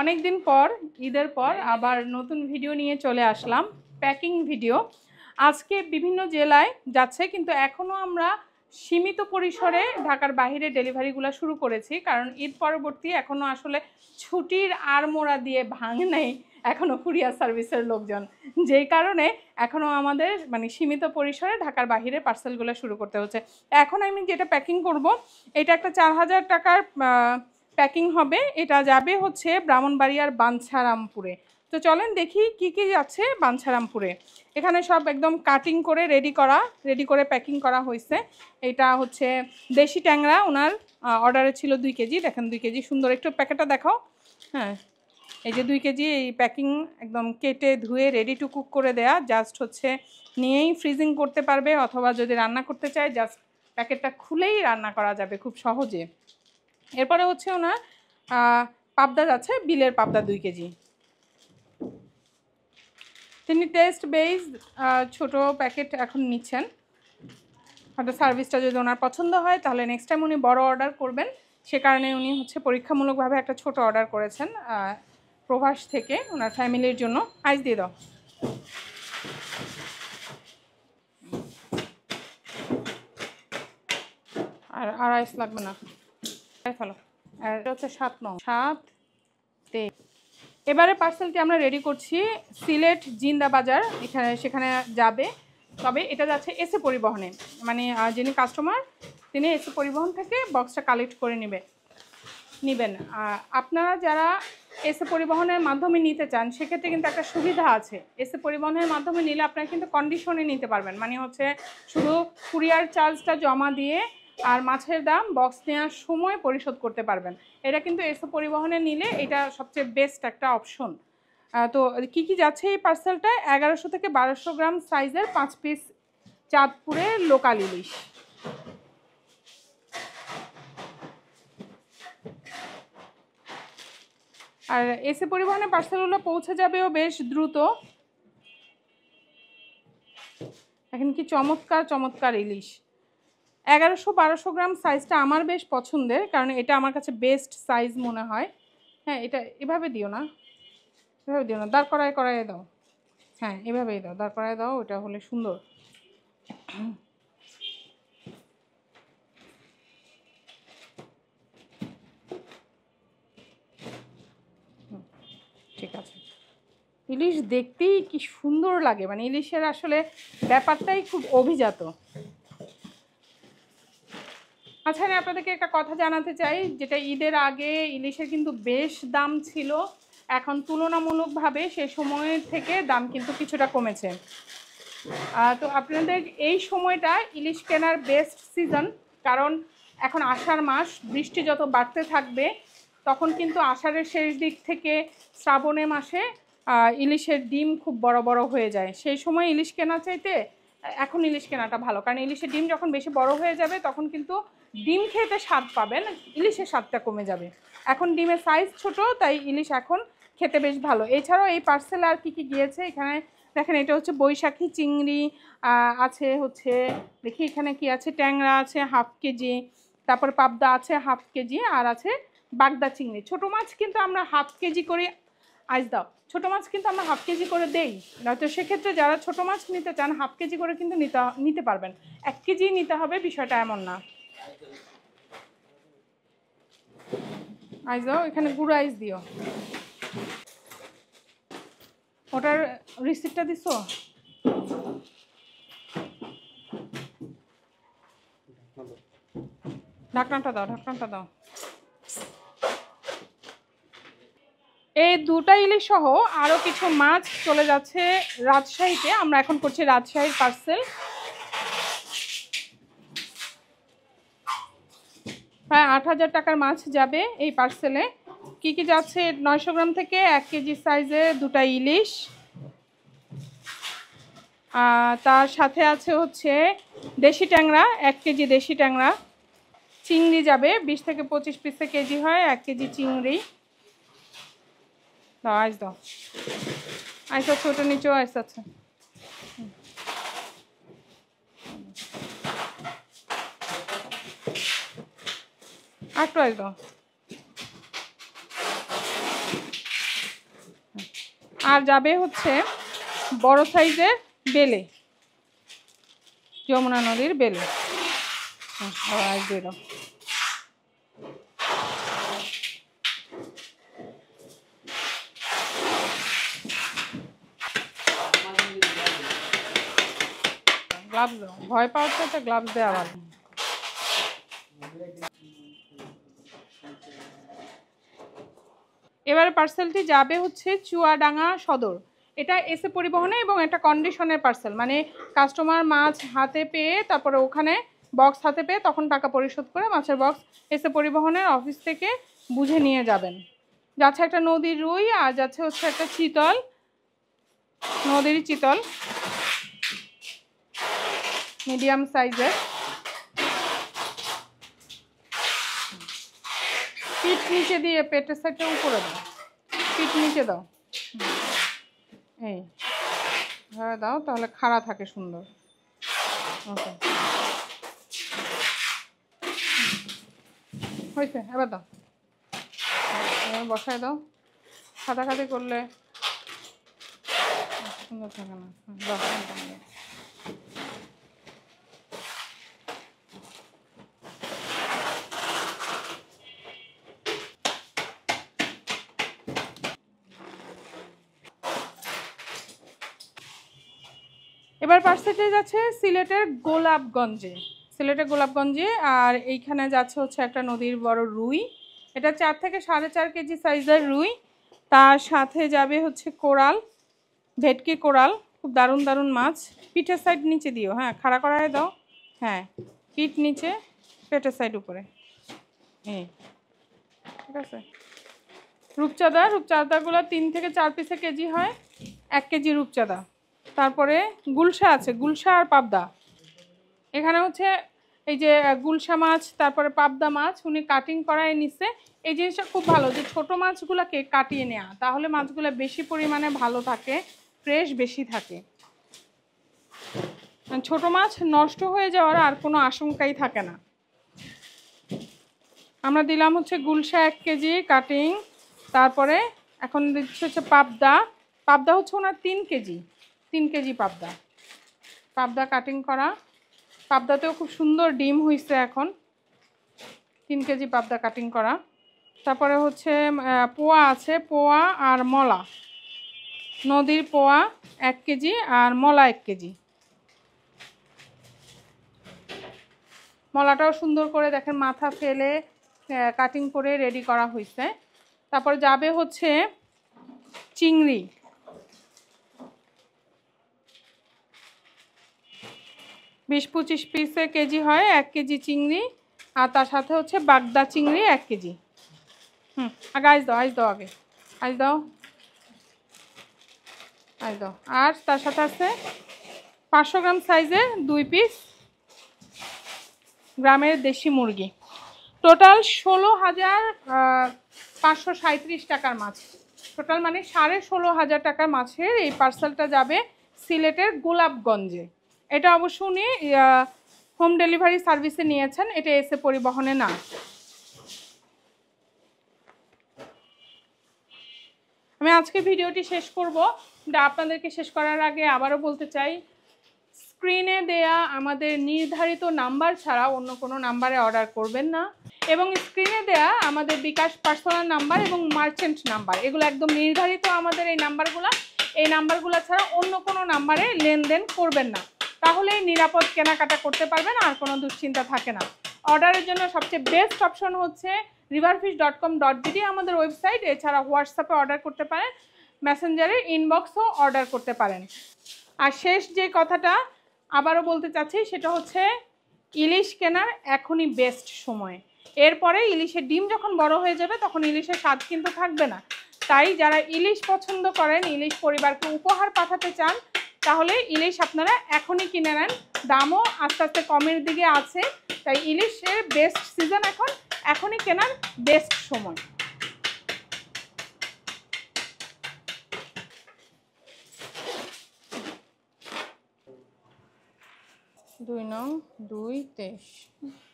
অনেক দিন পর ঈদের পর আবার নতুন ভিডিও নিয়ে চলে আসলাম প্যাকিং ভিডিও আজকে বিভিন্ন জেলায় যাচ্ছে কিন্তু এখনও আমরা সীমিত পরিসরে ঢাকার বাহিরে ডেলিভারিগুলো শুরু করেছি কারণ ঈদ পরবর্তী এখনও আসলে ছুটির আড়মোড়া দিয়ে ভাঙে নেই এখনও কুরিয়ার সার্ভিসের লোকজন যেই কারণে এখনও আমাদের মানে সীমিত পরিসরে ঢাকার বাহিরে পার্সেলগুলো শুরু করতে হচ্ছে এখন আমি যেটা প্যাকিং করব এটা একটা চার হাজার টাকার প্যাকিং হবে এটা যাবে হচ্ছে ব্রাহ্মণবাড়িয়ার বাঞ্ছারামপুরে তো চলেন দেখি কি কি যাচ্ছে বাঞ্ছারামপুরে এখানে সব একদম কাটিং করে রেডি করা রেডি করে প্যাকিং করা হয়েছে এটা হচ্ছে দেশি ট্যাংরা ওনার অর্ডারে ছিল দুই কেজি দেখেন দুই কেজি সুন্দর একটু প্যাকেটটা দেখাও হ্যাঁ এই যে দুই কেজি এই প্যাকিং একদম কেটে ধুয়ে রেডি টু কুক করে দেয়া জাস্ট হচ্ছে নিয়েই ফ্রিজিং করতে পারবে অথবা যদি রান্না করতে চায় জাস্ট প্যাকেটটা খুলেই রান্না করা যাবে খুব সহজে এরপরে হচ্ছে ওনার পাবদা যাচ্ছে বিলের পাবদা দুই কেজি তিনি টেস্ট বেস ছোট প্যাকেট এখন নিচ্ছেন হয়তো সার্ভিসটা যদি ওনার পছন্দ হয় তাহলে নেক্সট টাইম উনি বড় অর্ডার করবেন সে কারণে উনি হচ্ছে পরীক্ষামূলকভাবে একটা ছোট অর্ডার করেছেন প্রভাস থেকে ওনার ফ্যামিলির জন্য আইস দিয়ে দাও আর আর আইস লাগবে না এটা হচ্ছে সাত সাত এবারে পার্সেলটি আমরা রেডি করছি সিলেট জিন্দা বাজার এখানে সেখানে যাবে তবে এটা যাচ্ছে এসে পরিবহনে মানে যিনি কাস্টমার তিনি এসে পরিবহন থেকে বক্সটা কালেক্ট করে নেবে নেবেন আপনারা যারা এসে পরিবহনের মাধ্যমে নিতে চান সেক্ষেত্রে কিন্তু একটা সুবিধা আছে এসে পরিবহনের মাধ্যমে নিলে আপনারা কিন্তু কন্ডিশনে নিতে পারবেন মানে হচ্ছে শুধু কুরিয়ার চার্জটা জমা দিয়ে আর মাছের দাম বক্স নেওয়ার সময় পরিশোধ করতে পারবেন এটা কিন্তু এসো পরিবহনে নিলে এটা সবচেয়ে বেস্ট একটা অপশন তো কি কি যাচ্ছে এই পার্সেলটায় এগারোশো থেকে বারোশো গ্রাম সাইজের পাঁচ পিস চাঁদপুরের লোকাল ইলিশ আর এসে পরিবহনে পার্সেলগুলো পৌঁছে যাবেও বেশ দ্রুত এখন কি চমৎকার চমৎকার ইলিশ এগারোশো বারোশো গ্রাম সাইজটা আমার বেশ পছন্দের কারণ এটা আমার কাছে বেস্ট সাইজ মনে হয় হ্যাঁ এটা এভাবে দিও না এভাবে দিও না দাঁড় করায় করায় দাও হ্যাঁ এভাবেই দাও দাঁড় করায় দাও ওটা হলে সুন্দর ঠিক আছে ইলিশ দেখতেই কি সুন্দর লাগে মানে ইলিশের আসলে ব্যাপারটাই খুব অভিজাত আচ্ছা আমি আপনাদেরকে একটা কথা জানাতে চাই যেটা ঈদের আগে ইলিশের কিন্তু বেশ দাম ছিল এখন তুলনামূলকভাবে সে সময়ের থেকে দাম কিন্তু কিছুটা কমেছে তো আপনাদের এই সময়টা ইলিশ কেনার বেস্ট সিজন কারণ এখন আষাঢ় মাস বৃষ্টি যত বাড়তে থাকবে তখন কিন্তু আষাঢ়ের শেষ দিক থেকে শ্রাবণে মাসে ইলিশের ডিম খুব বড় বড় হয়ে যায় সেই সময় ইলিশ কেনা চাইতে এখন ইলিশ কেনাটা ভালো কারণ ইলিশের ডিম যখন বেশি বড় হয়ে যাবে তখন কিন্তু ডিম খেতে স্বাদ পাবেন ইলিশের স্বাদটা কমে যাবে এখন ডিমের সাইজ ছোট তাই ইলিশ এখন খেতে বেশ ভালো এছাড়াও এই পার্সেল আর কী কী গিয়েছে এখানে দেখেন এটা হচ্ছে বৈশাখী চিংড়ি আছে হচ্ছে দেখি এখানে কি আছে ট্যাংরা আছে হাফ কেজি তারপর পাবদা আছে হাফ কেজি আর আছে বাগদা চিংড়ি ছোট মাছ কিন্তু আমরা হাফ কেজি করে আজ দাও ছোটো মাছ কিন্তু আমরা হাফ কেজি করে দেই নয়তো সেক্ষেত্রে যারা ছোট মাছ নিতে চান হাফ কেজি করে কিন্তু নিতে নিতে পারবেন এক কেজি নিতে হবে বিষয়টা এমন না আইস দাও এখানে আইস দিও ওটার রিসিপ্টটা দিছো ঢাকনাটা দাও ঢাকনাটা দাও এই দুটা ইলিশ সহ আরও কিছু মাছ চলে যাচ্ছে রাজশাহীতে আমরা এখন করছি রাজশাহীর পার্সেল প্রায় আট হাজার টাকার মাছ যাবে এই পার্সেলে কি কি যাচ্ছে নয়শো গ্রাম থেকে এক কেজি সাইজে দুটা ইলিশ তার সাথে আছে হচ্ছে দেশি ট্যাংরা এক কেজি দেশি ট্যাংরা চিংড়ি যাবে বিশ থেকে পঁচিশ পিসে কেজি হয় এক কেজি চিংড়ি দাও আইস দাও ছোটো আছে নিচেও আইস আছে একটু আরেকটু আর যাবে হচ্ছে বড় সাইজের বেলে যমুনা নদীর বেলে গ্লাভস আচ্ছা, ভয় পাওয়ার তো একটা গ্লাভস দেওয়া এবার পার্সেলটি যাবে হচ্ছে চুয়াডাঙ্গা সদর এটা এসে পরিবহনে এবং একটা কন্ডিশনের পার্সেল মানে কাস্টমার মাছ হাতে পেয়ে তারপরে ওখানে বক্স হাতে পেয়ে তখন টাকা পরিশোধ করে মাছের বক্স এসে পরিবহনের অফিস থেকে বুঝে নিয়ে যাবেন যাচ্ছে একটা নদীর রুই আর যাচ্ছে হচ্ছে একটা চিতল নদীর চিতল মিডিয়াম সাইজের পিঠ নিচে দিয়ে পেটের সাইডটা উপরে দাও পিঠ নিচে দাও এই ধরে দাও তাহলে খাড়া থাকে সুন্দর ওকে হয়েছে এবার দাও বসাই বসায় দাও খাতাখাতি করলে সুন্দর থাকে না দাও এবার পার্সেন্টেজ আছে সিলেটের গোলাপগঞ্জে সিলেটের গোলাপগঞ্জে আর এইখানে যাচ্ছে হচ্ছে একটা নদীর বড় রুই এটা চার থেকে সাড়ে চার কেজি সাইজের রুই তার সাথে যাবে হচ্ছে কোরাল ভেটকি কোরাল খুব দারুণ দারুণ মাছ পিঠের সাইড নিচে দিও হ্যাঁ খাড়া করায় দাও হ্যাঁ পিঠ নিচে পেটের সাইড উপরে হ্যাঁ ঠিক আছে রূপচাঁদা রূপচাঁদাগুলো তিন থেকে চার পিসে কেজি হয় এক কেজি রূপচাঁদা তারপরে গুলশা আছে গুলশা আর পাবদা এখানে হচ্ছে এই যে গুলশা মাছ তারপরে পাবদা মাছ উনি কাটিং করায় নিচ্ছে এই জিনিসটা খুব ভালো যে ছোট মাছগুলোকে কাটিয়ে নেওয়া তাহলে মাছগুলো বেশি পরিমাণে ভালো থাকে ফ্রেশ বেশি থাকে মানে ছোট মাছ নষ্ট হয়ে যাওয়ার আর কোনো আশঙ্কাই থাকে না আমরা দিলাম হচ্ছে গুলশা এক কেজি কাটিং তারপরে এখন দিচ্ছে হচ্ছে পাবদা পাবদা হচ্ছে ওনার তিন কেজি তিন কেজি পাবদা পাবদা কাটিং করা পাবদাতেও খুব সুন্দর ডিম হয়েছে এখন তিন কেজি পাবদা কাটিং করা তারপরে হচ্ছে পোয়া আছে পোয়া আর মলা নদীর পোয়া এক কেজি আর মলা এক কেজি মলাটাও সুন্দর করে দেখেন মাথা ফেলে কাটিং করে রেডি করা হয়েছে তারপর যাবে হচ্ছে চিংড়ি বিশ পঁচিশ পিসে কেজি হয় এক কেজি চিংড়ি আর তার সাথে হচ্ছে বাগদা চিংড়ি এক কেজি হুম আগে আজ দাও আজ দাও আগে আজ দাও আজ দাও আর তার সাথে আছে পাঁচশো গ্রাম সাইজের দুই পিস গ্রামের দেশি মুরগি টোটাল ষোলো হাজার পাঁচশো সাঁত্রিশ টাকার মাছ টোটাল মানে সাড়ে ষোলো হাজার টাকার মাছের এই পার্সেলটা যাবে সিলেটের গোলাপগঞ্জে এটা অবশ্য উনি হোম ডেলিভারি সার্ভিসে নিয়েছেন এটা এসে পরিবহনে না আমি আজকে ভিডিওটি শেষ করব আপনাদেরকে শেষ করার আগে আবারও বলতে চাই স্ক্রিনে দেয়া আমাদের নির্ধারিত নাম্বার ছাড়া অন্য কোনো নাম্বারে অর্ডার করবেন না এবং স্ক্রিনে দেয়া আমাদের বিকাশ পার্সোনাল নাম্বার এবং মার্চেন্ট নাম্বার এগুলো একদম নির্ধারিত আমাদের এই নাম্বারগুলো এই নাম্বারগুলো ছাড়া অন্য কোনো নাম্বারে লেনদেন করবেন না তাহলেই নিরাপদ কেনাকাটা করতে পারবেন আর কোনো দুশ্চিন্তা থাকে না অর্ডারের জন্য সবচেয়ে বেস্ট অপশন হচ্ছে riverfish dot com dot GD আমাদের ওয়েবসাইট এছাড়া হোয়াটসঅ্যাপে অর্ডার করতে পারেন মেসেঞ্জারে ইনবক্সও অর্ডার করতে পারেন আর শেষ যে কথাটা আবারও বলতে চাচ্ছি সেটা হচ্ছে ইলিশ কেনার এখনই বেস্ট সময় এরপরে ইলিশের ডিম যখন বড় হয়ে যাবে তখন ইলিশের স্বাদ কিন্তু থাকবে না তাই যারা ইলিশ পছন্দ করেন ইলিশ পরিবারকে উপহার পাঠাতে চান তাহলে ইলিশ আপনারা এখনই কিনে নেন দামও আস্তে আস্তে কমের দিকে আছে তাই ইলিশের বেস্ট সিজন এখন এখনই কেনার বেস্ট সময় দুই নং দুই তেইশ